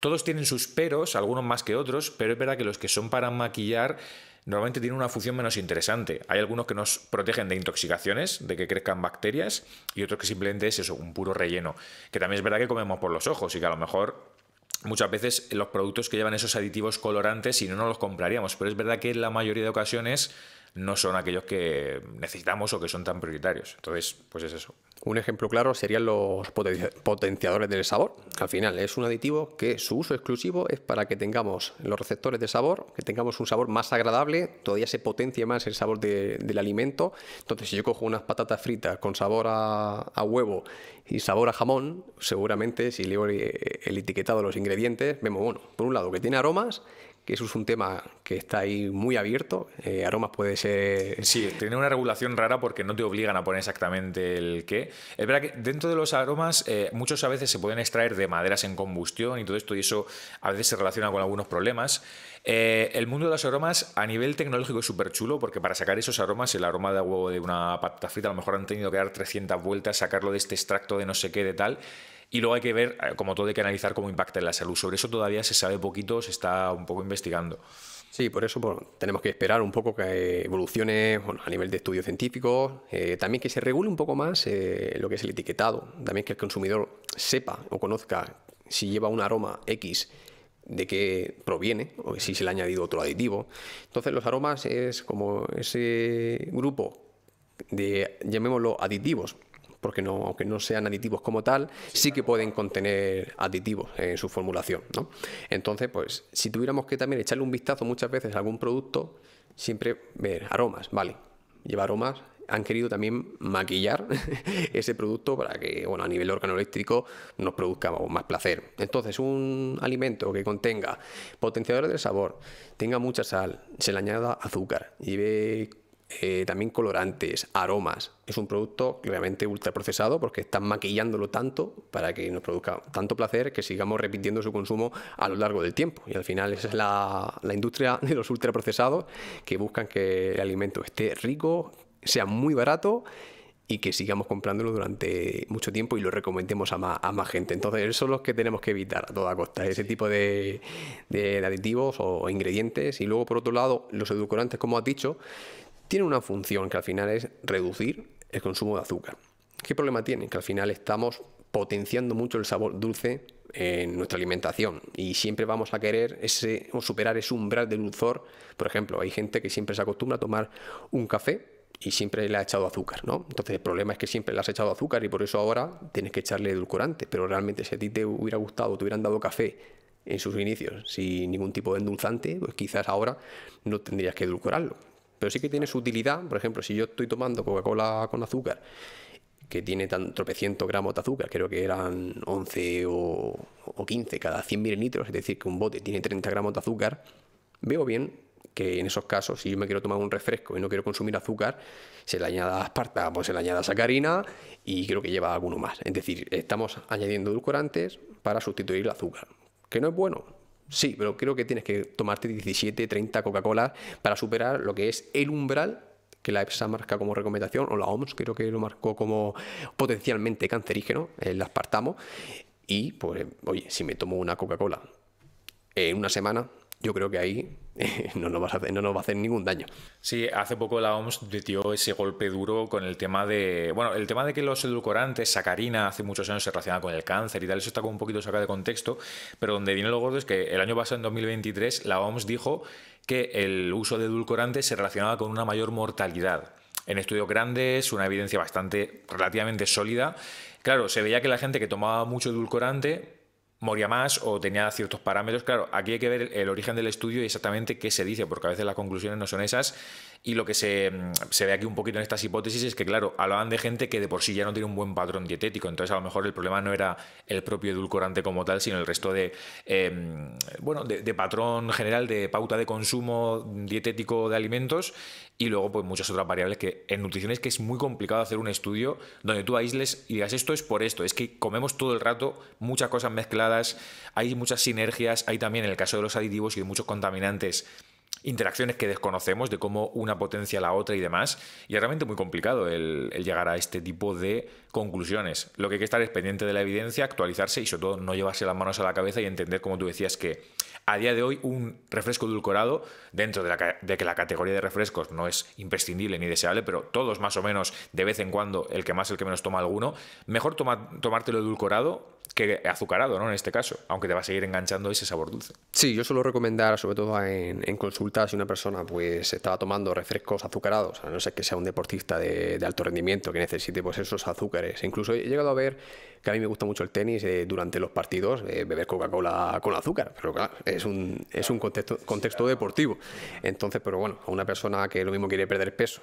Todos tienen sus peros, algunos más que otros, pero es verdad que los que son para maquillar normalmente tienen una función menos interesante. Hay algunos que nos protegen de intoxicaciones, de que crezcan bacterias, y otros que simplemente es eso, un puro relleno. Que también es verdad que comemos por los ojos y que a lo mejor muchas veces los productos que llevan esos aditivos colorantes, si no, no los compraríamos. Pero es verdad que en la mayoría de ocasiones no son aquellos que necesitamos o que son tan prioritarios. Entonces, pues es eso. Un ejemplo claro serían los potenciadores del sabor. Al final es un aditivo que su uso exclusivo es para que tengamos los receptores de sabor, que tengamos un sabor más agradable, todavía se potencia más el sabor del alimento. Entonces si yo cojo unas patatas fritas con sabor a, huevo y sabor a jamón, seguramente si leo el, el etiquetado de los ingredientes, vemos, bueno, por un lado que tiene aromas, que eso es un tema que está ahí muy abierto. Eh, aromas puede ser... Sí, tiene una regulación rara porque no te obligan a poner exactamente el qué. Es verdad que dentro de los aromas eh, muchos a veces se pueden extraer de maderas en combustión y todo esto y eso a veces se relaciona con algunos problemas. Eh, el mundo de los aromas a nivel tecnológico es súper chulo porque para sacar esos aromas, el aroma de huevo de una patata frita, a lo mejor han tenido que dar 300 vueltas, sacarlo de este extracto de no sé qué, de tal. Y luego hay que ver, eh, como todo, hay que analizar cómo impacta en la salud. Sobre eso todavía se sabe poquito, se está un poco investigando. Sí, por eso tenemos que esperar un poco que evolucione a nivel de estudios científicos, eh, también que se regule un poco más eh, lo que es el etiquetado, también que el consumidor sepa o conozca si lleva un aroma X de qué proviene o si se le ha añadido otro aditivo. Entonces los aromas es como ese grupo de, llamémoslo, aditivos porque no, aunque no sean aditivos como tal, sí que pueden contener aditivos en su formulación. Entonces, pues si tuviéramos que también echarle un vistazo muchas veces a algún producto, siempre ver aromas, vale, lleva aromas, han querido también maquillar ese producto para que, bueno, a nivel organoeléctrico nos produzca más placer. Entonces, un alimento que contenga potenciadores del sabor, tenga mucha sal, se le añada azúcar, y ve... Eh, también colorantes, aromas. Es un producto claramente ultraprocesado porque están maquillándolo tanto para que nos produzca tanto placer que sigamos repitiendo su consumo a lo largo del tiempo. Y al final esa es la, industria de los ultraprocesados que buscan que el alimento esté rico, sea muy barato y que sigamos comprándolo durante mucho tiempo y lo recomendemos a más, gente. Entonces, esos son los que tenemos que evitar a toda costa, ese tipo de, de aditivos o ingredientes. Y luego, por otro lado, los edulcorantes, como has dicho, tiene una función que al final es reducir el consumo de azúcar. ¿Qué problema tiene? Que al final estamos potenciando mucho el sabor dulce en nuestra alimentación y siempre vamos a querer ese superar ese umbral de dulzor. Por ejemplo, hay gente que siempre se acostumbra a tomar un café y siempre le ha echado azúcar, ¿no? Entonces el problema es que siempre le has echado azúcar y por eso ahora tienes que echarle edulcorante, pero realmente si a ti te hubiera gustado, te hubieran dado café en sus inicios sin ningún tipo de endulzante, pues quizás ahora no tendrías que edulcorarlo. Pero sí que tiene su utilidad, por ejemplo, si yo estoy tomando Coca-Cola con azúcar, que tiene tan tropecientos gramos de azúcar, creo que eran 11 o, 15 cada 100 mililitros, es decir, que un bote tiene 30 gramos de azúcar, veo bien que en esos casos, si yo me quiero tomar un refresco y no quiero consumir azúcar, se le añada asparta, pues se le añada sacarina y creo que lleva alguno más. Es decir, estamos añadiendo edulcorantes para sustituir el azúcar. ¿Que no es bueno? Sí, pero creo que tienes que tomarte 17, 30 Coca-Cola para superar lo que es el umbral que la EPSA marca como recomendación, o la OMS creo que lo marcó como potencialmente cancerígeno, el eh, aspartamo. Y pues, oye, si me tomo una Coca-Cola en una semana, yo creo que ahí no nos, va a hacer, ningún daño. Sí, hace poco la OMS dio ese golpe duro con el tema de. Bueno, el tema de que los edulcorantes, sacarina, hace muchos años se relacionaba con el cáncer y tal, eso está como un poquito sacado de contexto, pero donde viene lo gordo es que el año pasado, en 2023, la OMS dijo que el uso de edulcorantes se relacionaba con una mayor mortalidad. En estudios grandes, una evidencia bastante relativamente sólida. Claro, se veía que la gente que tomaba mucho edulcorante moría más o tenía ciertos parámetros. Claro, aquí hay que ver el origen del estudio y exactamente qué se dice, porque a veces las conclusiones no son esas. Y lo que mm, se, ve aquí un poquito en estas hipótesis es que, claro, hablaban de gente que de por sí ya no tiene un buen patrón dietético, entonces a lo mejor el problema no era el propio edulcorante como tal, sino el resto de, em, bueno, de, patrón general, de pauta de consumo dietético de alimentos y luego pues muchas otras variables que en nutrición es que es muy complicado hacer un estudio donde tú aísles y digas esto es por esto, es que comemos todo el rato muchas cosas mezcladas hay muchas sinergias, hay también en el caso de los aditivos y de muchos contaminantes interacciones que desconocemos de cómo una potencia la otra y demás. Y es realmente muy complicado el, llegar a este tipo de conclusiones. Lo que hay que estar es pendiente de la evidencia, actualizarse y sobre todo no llevarse las manos a la cabeza y entender, como tú decías, que a día de hoy un refresco edulcorado, dentro de, que la categoría de refrescos no es imprescindible ni deseable, pero todos más o menos de vez en cuando, el que más, el que menos toma alguno, mejor tomártelo edulcorado que azucarado, ¿no? En este caso, aunque te va a seguir enganchando ese sabor dulce. Sí, yo suelo recomendar, sobre todo en, consultas, consulta, si una persona pues estaba tomando refrescos azucarados, a no sé, que sea un deportista de, alto rendimiento que necesite pues esos azúcares. Incluso he llegado a ver que a mí me gusta mucho el tenis eh, durante los partidos eh, beber Coca-Cola con azúcar, pero claro, es un, es un contexto, deportivo. Entonces, pero bueno, a una persona que lo mismo quiere perder peso,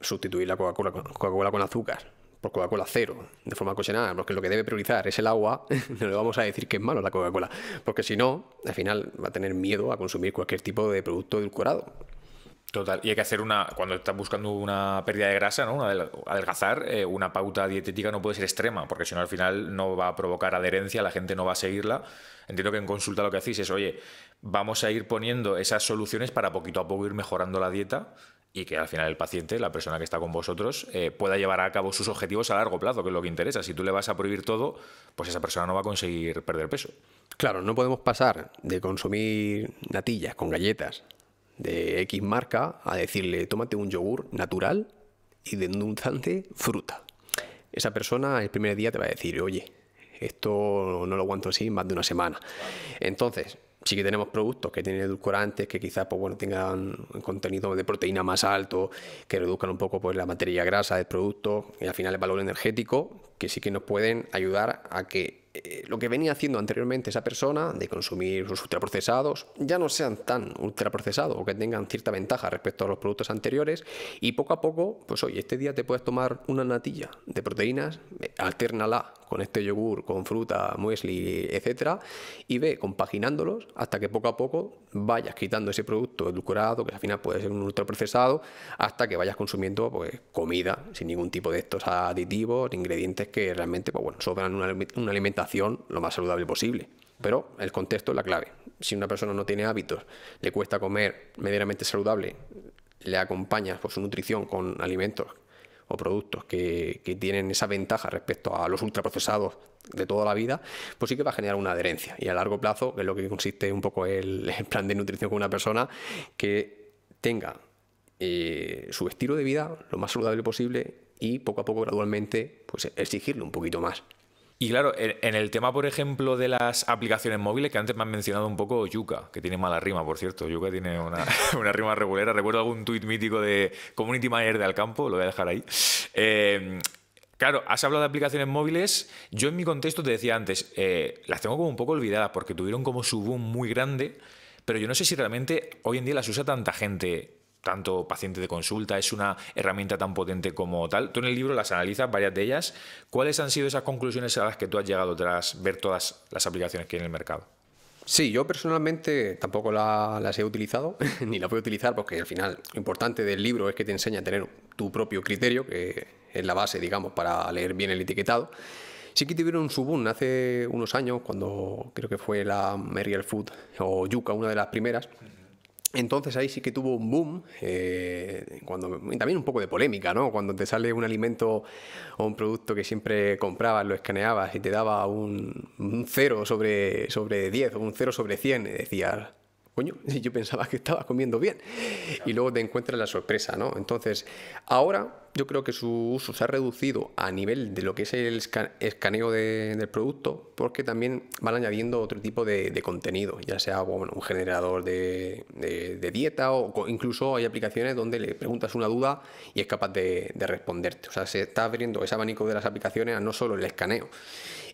sustituir la Coca-Cola con, Coca con azúcar por Coca-Cola cero, de forma lo porque lo que debe priorizar es el agua, no le vamos a decir que es malo la Coca-Cola, porque si no, al final va a tener miedo a consumir cualquier tipo de producto edulcorado. Total, y hay que hacer una, cuando estás buscando una pérdida de grasa, ¿no? adelgazar, eh, una pauta dietética no puede ser extrema, porque si no al final no va a provocar adherencia, la gente no va a seguirla. Entiendo que en consulta lo que hacéis es, oye, vamos a ir poniendo esas soluciones para poquito a poco ir mejorando la dieta y que al final el paciente, la persona que está con vosotros, eh, pueda llevar a cabo sus objetivos a largo plazo, que es lo que interesa. Si tú le vas a prohibir todo, pues esa persona no va a conseguir perder peso. Claro, no podemos pasar de consumir natillas con galletas de X marca a decirle tómate un yogur natural y de fruta. Esa persona el primer día te va a decir, oye, esto no lo aguanto así más de una semana. Entonces, sí que tenemos productos que tienen edulcorantes que quizás pues, bueno tengan un contenido de proteína más alto que reduzcan un poco pues, la materia grasa del producto y al final el valor energético que sí que nos pueden ayudar a que eh, lo que venía haciendo anteriormente esa persona de consumir sus ultraprocesados ya no sean tan ultraprocesados o que tengan cierta ventaja respecto a los productos anteriores y poco a poco pues hoy este día te puedes tomar una natilla de proteínas eh, alternala con este yogur, con fruta, muesli, etcétera, y ve compaginándolos hasta que poco a poco vayas quitando ese producto edulcorado, que al final puede ser un ultraprocesado, hasta que vayas consumiendo pues, comida sin ningún tipo de estos aditivos, ingredientes que realmente pues, sobran una, una alimentación lo más saludable posible. Pero el contexto es la clave. Si una persona no tiene hábitos, le cuesta comer medianamente saludable, le acompañas por su nutrición con alimentos o productos que, tienen esa ventaja respecto a los ultraprocesados de toda la vida, pues sí que va a generar una adherencia. Y a largo plazo, que es lo que consiste un poco el, plan de nutrición con una persona, que tenga eh, su estilo de vida lo más saludable posible y poco a poco gradualmente pues exigirle un poquito más. Y claro, en el tema, por ejemplo, de las aplicaciones móviles, que antes me han mencionado un poco Yuka, que tiene mala rima, por cierto. Yuka tiene una, rima regulera. Recuerdo algún tuit mítico de Community Manager de Alcampo, lo voy a dejar ahí. Eh, claro, has hablado de aplicaciones móviles. Yo en mi contexto te decía antes, eh, las tengo como un poco olvidadas porque tuvieron como su boom muy grande, pero yo no sé si realmente hoy en día las usa tanta gente tanto paciente de consulta, es una herramienta tan potente como tal. Tú en el libro las analizas, varias de ellas. ¿Cuáles han sido esas conclusiones a las que tú has llegado tras ver todas las aplicaciones que hay en el mercado? Sí, yo personalmente tampoco las he utilizado, ni la voy a utilizar, porque al final lo importante del libro es que te enseña a tener tu propio criterio, que es la base, digamos, para leer bien el etiquetado. Sí que tuvieron un subún hace unos años, cuando creo que fue la Merrier Food o Yuca una de las primeras, entonces ahí sí que tuvo un boom, eh, cuando, también un poco de polémica, ¿no? Cuando te sale un alimento o un producto que siempre comprabas, lo escaneabas y te daba un, 0 sobre, sobre 10 o un 0 sobre 100, decías, coño, yo pensaba que estaba comiendo bien. Y luego te encuentras la sorpresa, ¿no? Entonces, ahora yo creo que su uso se ha reducido a nivel de lo que es el escaneo del producto, porque también van añadiendo otro tipo de, contenido, ya sea un generador de, dieta o incluso hay aplicaciones donde le preguntas una duda y es capaz de, responderte. O sea, se está abriendo ese abanico de las aplicaciones a no solo el escaneo.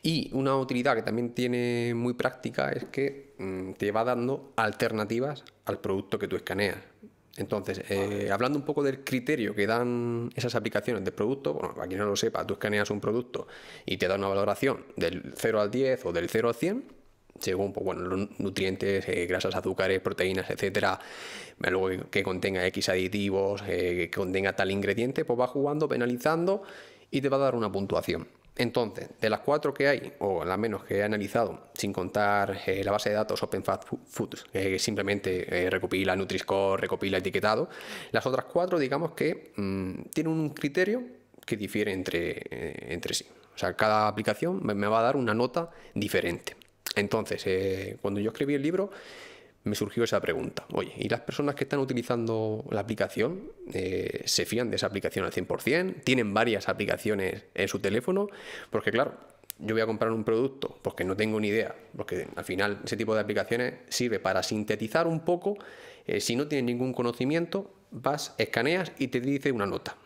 Y una utilidad que también tiene muy práctica es que mm, te va dando alternativas al producto que tú escaneas. Entonces, eh, hablando un poco del criterio que dan esas aplicaciones de producto, bueno, para quien no lo sepa, tú escaneas un producto y te da una valoración del 0 al 10 o del 0 al 100, según pues, los nutrientes, eh, grasas, azúcares, proteínas, etcétera, eh, luego que, contenga X aditivos, que contenga tal ingrediente, pues va jugando, penalizando y te va a dar una puntuación. Entonces, de las cuatro que hay, o las menos que he analizado, sin contar eh, la base de datos Open Foods, eh, que simplemente eh, recopila Nutri-Score, recopila etiquetado, las otras cuatro, digamos que mm, tienen un criterio que difiere entre, entre sí. O sea, cada aplicación me, va a dar una nota diferente. Entonces, cuando yo escribí el libro, me surgió esa pregunta. Oye, ¿y las personas que están utilizando la aplicación eh, se fían de esa aplicación al 100%? ¿Tienen varias aplicaciones en su teléfono? Porque claro, yo voy a comprar un producto porque no tengo ni idea, porque al final ese tipo de aplicaciones sirve para sintetizar un poco, eh, si no tienes ningún conocimiento, vas, escaneas y te dice una nota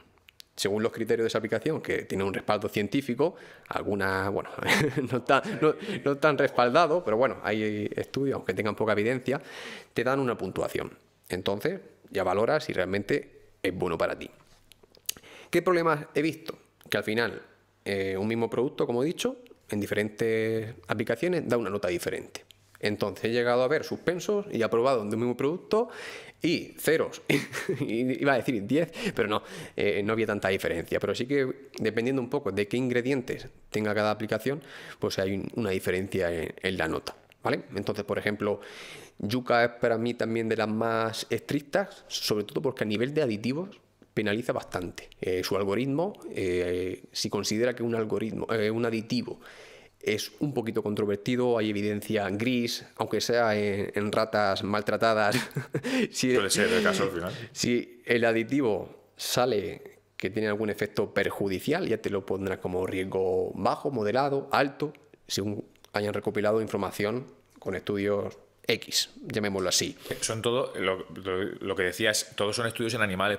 según los criterios de esa aplicación, que tiene un respaldo científico, algunas, bueno, no están no, respaldados, pero bueno, hay estudios, aunque tengan poca evidencia, te dan una puntuación. Entonces, ya valoras si realmente es bueno para ti. ¿Qué problemas he visto? Que al final, eh, un mismo producto, como he dicho, en diferentes aplicaciones da una nota diferente. Entonces he llegado a ver suspensos y aprobado de un mismo producto y ceros. Iba a decir 10, pero no, eh, no había tanta diferencia. Pero sí que dependiendo un poco de qué ingredientes tenga cada aplicación, pues hay una diferencia en, la nota. ¿Vale? Entonces, por ejemplo, yuca es para mí también de las más estrictas, sobre todo porque a nivel de aditivos penaliza bastante. Eh, su algoritmo, eh, si considera que un algoritmo, un aditivo es un poquito controvertido, hay evidencia gris, aunque sea en, ratas maltratadas. si, el al final. el aditivo sale que tiene algún efecto perjudicial, ya te lo pondrá como riesgo bajo, moderado, alto, según hayan recopilado información con estudios X, llamémoslo así. Son todo, lo, lo que decías, todos son estudios en animales.